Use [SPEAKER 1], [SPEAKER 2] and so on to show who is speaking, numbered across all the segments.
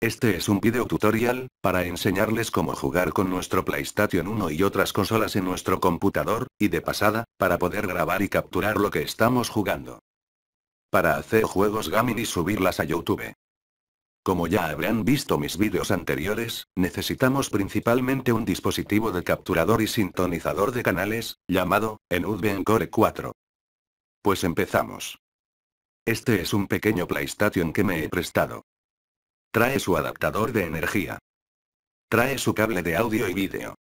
[SPEAKER 1] Este es un video tutorial, para enseñarles cómo jugar con nuestro PlayStation 1 y otras consolas en nuestro computador, y de pasada, para poder grabar y capturar lo que estamos jugando. Para hacer juegos gaming y subirlas a YouTube. Como ya habrán visto mis vídeos anteriores, necesitamos principalmente un dispositivo de capturador y sintonizador de canales, llamado, Enude Encore 4. Pues empezamos. Este es un pequeño PlayStation que me he prestado. Trae su adaptador de energía. Trae su cable de audio y vídeo.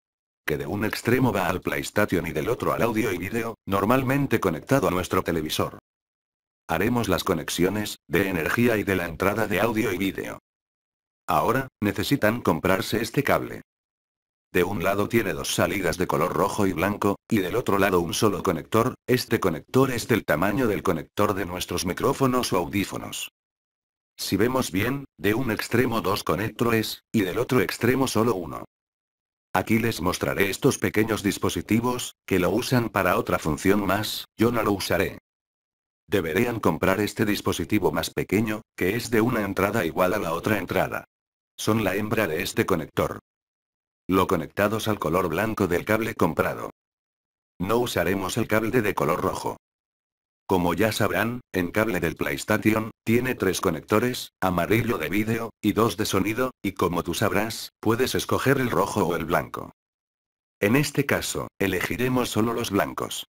[SPEAKER 1] Que de un extremo va al PlayStation y del otro al audio y vídeo, normalmente conectado a nuestro televisor. Haremos las conexiones, de energía y de la entrada de audio y vídeo. Ahora, necesitan comprarse este cable. De un lado tiene dos salidas de color rojo y blanco, y del otro lado un solo conector, este conector es del tamaño del conector de nuestros micrófonos o audífonos. Si vemos bien, de un extremo dos conectores, y del otro extremo solo uno. Aquí les mostraré estos pequeños dispositivos, que lo usan para otra función más, yo no lo usaré. Deberían comprar este dispositivo más pequeño, que es de una entrada igual a la otra entrada. Son la hembra de este conector. Lo conectados al color blanco del cable comprado. No usaremos el cable de color rojo. Como ya sabrán, en cable del PlayStation, tiene tres conectores, amarillo de vídeo, y dos de sonido, y como tú sabrás, puedes escoger el rojo o el blanco. En este caso, elegiremos solo los blancos.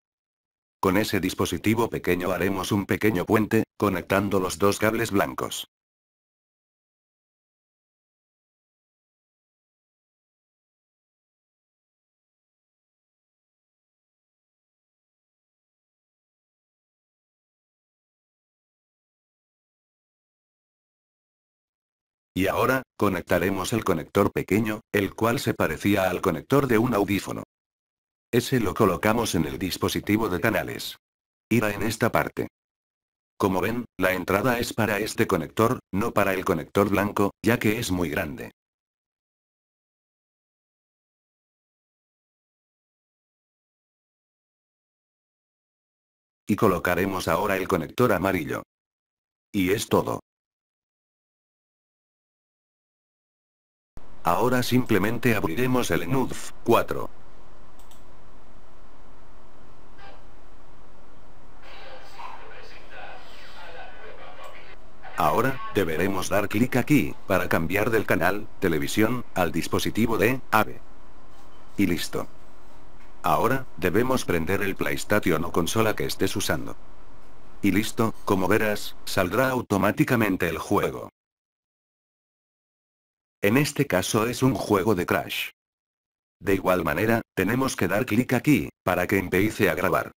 [SPEAKER 1] Con ese dispositivo pequeño haremos un pequeño puente, conectando los dos cables blancos. Y ahora, conectaremos el conector pequeño, el cual se parecía al conector de un audífono. Ese lo colocamos en el dispositivo de canales. Irá en esta parte. Como ven, la entrada es para este conector, no para el conector
[SPEAKER 2] blanco, ya que es muy grande. Y colocaremos ahora el conector amarillo. Y es todo.
[SPEAKER 1] Ahora simplemente abriremos el NUDF 4. Ahora, deberemos dar clic aquí, para cambiar del canal, televisión, al dispositivo de AVE. Y listo. Ahora, debemos prender el PlayStation o consola que estés usando. Y listo, como verás, saldrá automáticamente el juego. En este caso es un juego de Crash. De igual manera, tenemos que dar clic aquí, para que empiece a grabar.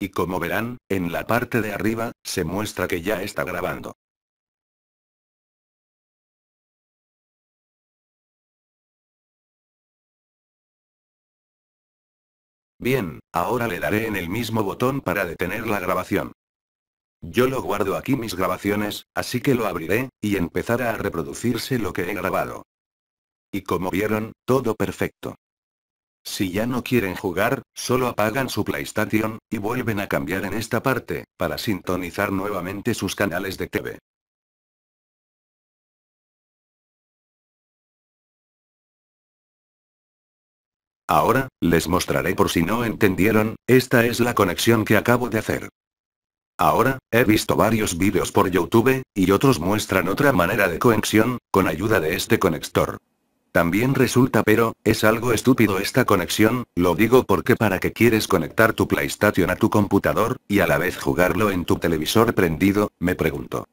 [SPEAKER 1] Y como verán, en la parte de arriba, se muestra que ya está grabando. Bien, ahora le daré en el mismo botón para detener la grabación. Yo lo guardo aquí mis grabaciones, así que lo abriré, y empezará a reproducirse lo que he grabado. Y como vieron, todo perfecto. Si ya no quieren jugar, solo apagan su PlayStation, y vuelven a cambiar en esta parte, para sintonizar nuevamente sus canales de TV. Ahora, les mostraré por si no entendieron, esta es la conexión que acabo de hacer. Ahora, he visto varios vídeos por YouTube, y otros muestran otra manera de conexión, con ayuda de este conector. También resulta pero, es algo estúpido esta conexión, lo digo porque para que quieres conectar tu PlayStation a tu computador, y a la vez jugarlo en tu televisor prendido, me pregunto.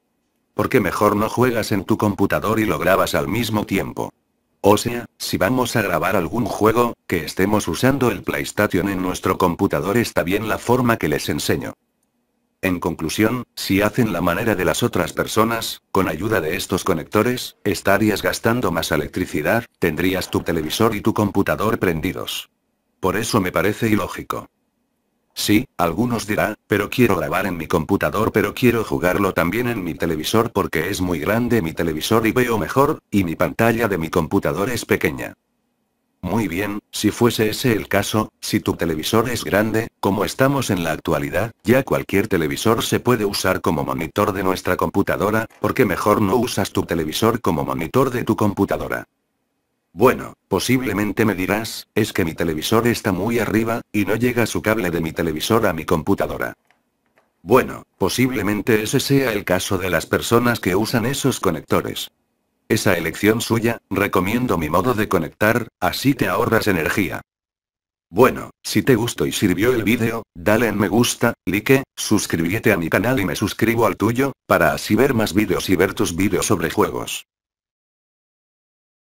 [SPEAKER 1] ¿Por qué mejor no juegas en tu computador y lo grabas al mismo tiempo? O sea, si vamos a grabar algún juego, que estemos usando el PlayStation en nuestro computador está bien la forma que les enseño. En conclusión, si hacen la manera de las otras personas, con ayuda de estos conectores, estarías gastando más electricidad, tendrías tu televisor y tu computador prendidos. Por eso me parece ilógico. Sí, algunos dirán, pero quiero grabar en mi computador pero quiero jugarlo también en mi televisor porque es muy grande mi televisor y veo mejor, y mi pantalla de mi computador es pequeña. Muy bien, si fuese ese el caso, si tu televisor es grande, como estamos en la actualidad, ya cualquier televisor se puede usar como monitor de nuestra computadora, porque mejor no usas tu televisor como monitor de tu computadora. Bueno, posiblemente me dirás, es que mi televisor está muy arriba, y no llega su cable de mi televisor a mi computadora. Bueno, posiblemente ese sea el caso de las personas que usan esos conectores. Esa elección suya, recomiendo mi modo de conectar, así te ahorras energía. Bueno, si te gustó y sirvió el vídeo, dale en me gusta, like, suscríbete a mi canal y me suscribo al tuyo, para así ver más vídeos y ver tus vídeos sobre juegos.